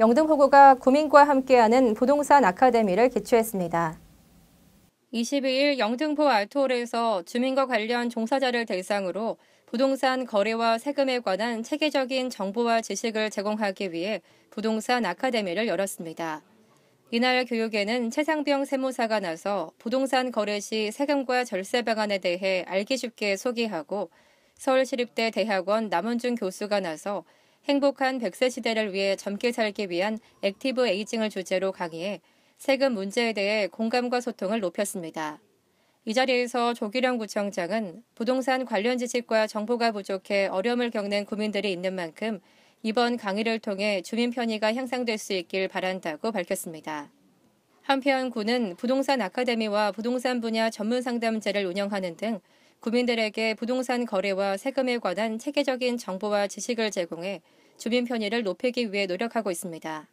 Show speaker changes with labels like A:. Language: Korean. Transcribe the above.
A: 영등포구가 구민과 함께하는 부동산 아카데미를 개최했습니다 22일 영등포 알토홀에서 주민과 관련 종사자를 대상으로 부동산 거래와 세금에 관한 체계적인 정보와 지식을 제공하기 위해 부동산 아카데미를 열었습니다. 이날 교육에는 최상병 세무사가 나서 부동산 거래 시 세금과 절세 방안에 대해 알기 쉽게 소개하고 서울시립대 대학원 남원준 교수가 나서 행복한 100세 시대를 위해 젊게 살기 위한 액티브 에이징을 주제로 강의해 세금 문제에 대해 공감과 소통을 높였습니다. 이 자리에서 조기령 구청장은 부동산 관련 지식과 정보가 부족해 어려움을 겪는 구민들이 있는 만큼 이번 강의를 통해 주민 편의가 향상될 수 있길 바란다고 밝혔습니다. 한편 군은 부동산 아카데미와 부동산 분야 전문 상담제를 운영하는 등 국민들에게 부동산 거래와 세금에 관한 체계적인 정보와 지식을 제공해 주민 편의를 높이기 위해 노력하고 있습니다.